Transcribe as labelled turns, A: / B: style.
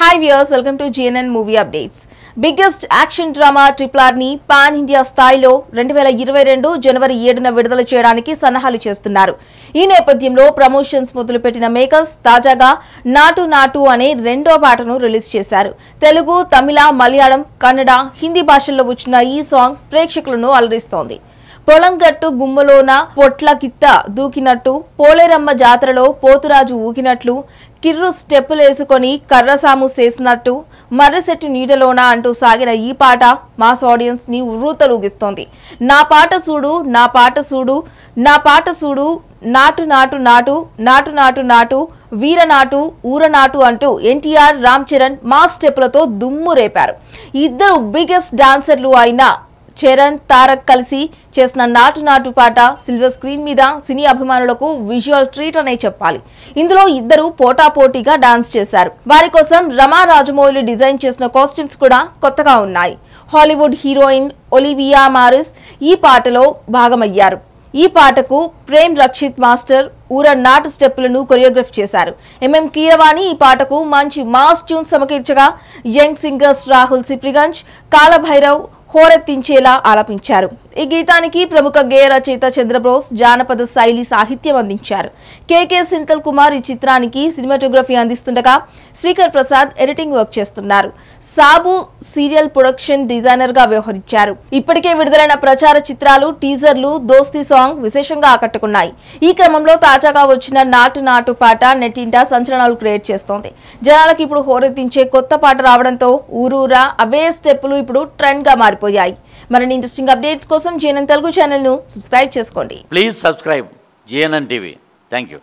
A: hi viewers welcome to GNN movie updates biggest action drama ట్రిప్లార్ని pan India స్థాయిలో రెండు వేల ఇరవై రెండు జనవరి ఏడున విడుదల చేయడానికి సన్నాహాలు చేస్తున్నారు ఈ నేపథ్యంలో ప్రమోషన్స్ మొదలుపెట్టిన మేకర్స్ తాజాగా నాటు నాటు అనే రెండో పాటను రిలీజ్ చేశారు తెలుగు తమిళ మలయాళం కన్నడ హిందీ భాషల్లో వచ్చిన ఈ సాంగ్ ప్రేక్షకులను అలరిస్తోంది పొలం గట్టు గుమ్మలోన పొట్ల కిత్త దూకినట్టు పోలేరమ్మ జాతరలో పోతురాజు ఊకినట్లు కిర్రు స్టెప్పులేసుకొని కర్రసాము చేసినట్టు మర్రసెట్టు నీడలోన అంటూ సాగిన ఈ పాట మాస్ ఆడియన్స్ ని ఉర్రూతలూగిస్తోంది నా పాట చూడు నా పాట చూడు నా పాట చూడు నాటు నాటు నాటు నాటు నాటు నాటు వీరనాటు ఊరనాటు అంటూ ఎన్టీఆర్ రామ్ చరణ్ మాస్ స్టెప్పులతో దుమ్ము రేపారు ఇద్దరు బిగ్గెస్ట్ డాన్సర్లు అయిన చరణ్ తారక్ కలిసి చేసిన నాటు నాటు పాట సిల్వర్ స్క్రీన్ మీద సినీ అభిమానులకు విజువల్ ట్రీట్ అనే చెప్పాలి ఇందులో ఇద్దరు పోటాపోటీగా డాన్స్ చేశారు వారి కోసం రమా రాజమౌళి డిజైన్ చేసిన కాస్ట్యూమ్స్ కూడా కొత్తగా ఉన్నాయి హాలీవుడ్ హీరోయిన్ ఒలివియా మారిస్ ఈ పాటలో భాగమయ్యారు ఈ పాటకు ప్రేమ్ రక్షిత్ మాస్టర్ ఊర నాటు స్టెప్పులను కొరియోగ్రఫ్ చేశారు ఎంఎం కీరవాణి ఈ పాటకు మంచి మాస్ ట్యూన్ సమకీర్చగా యంగ్ సింగర్స్ రాహుల్ సిప్రిగంజ్ కాలభైరవ్ హోరెత్తించేలా ఆలపించారు ఈ గీతానికి ప్రముఖ గేయ రచయిత చంద్రబోస్ జానపద శైలి సాహిత్యం అందించారు కేకే సింతల్ కుమార్ ఈ చిత్రానికి సినిమాటోగ్రఫీ అందిస్తుండగా శ్రీకర్ ప్రసాద్ ఎడిటింగ్ వర్క్ చేస్తున్నారు సాబు సీరియల్ ప్రొడక్షన్ డిజైనర్ గా వ్యవహరించారు ఇప్పటికే విడుదలైన ప్రచార చిత్రాలు టీజర్లు దోస్తీ సాంగ్ విశేషంగా ఆకట్టుకున్నాయి ఈ క్రమంలో తాజాగా వచ్చిన నాటు నాటు పాట నెట్టింటా సంచలనాలు క్రియేట్ చేస్తోంది జనాలకు ఇప్పుడు హోరెత్తించే కొత్త పాట రావడంతో ఊరూరా అవే స్టెప్పులు ఇప్పుడు ట్రెండ్ గా మారిపోయాయి మరిన్ని ఇంట్రెస్టింగ్ అప్డేట్స్ కోసం జేఎన్ఎన్ తెలుగు ఛానల్ను సబ్స్క్రైబ్ చేసుకోండి please subscribe JNN TV thank you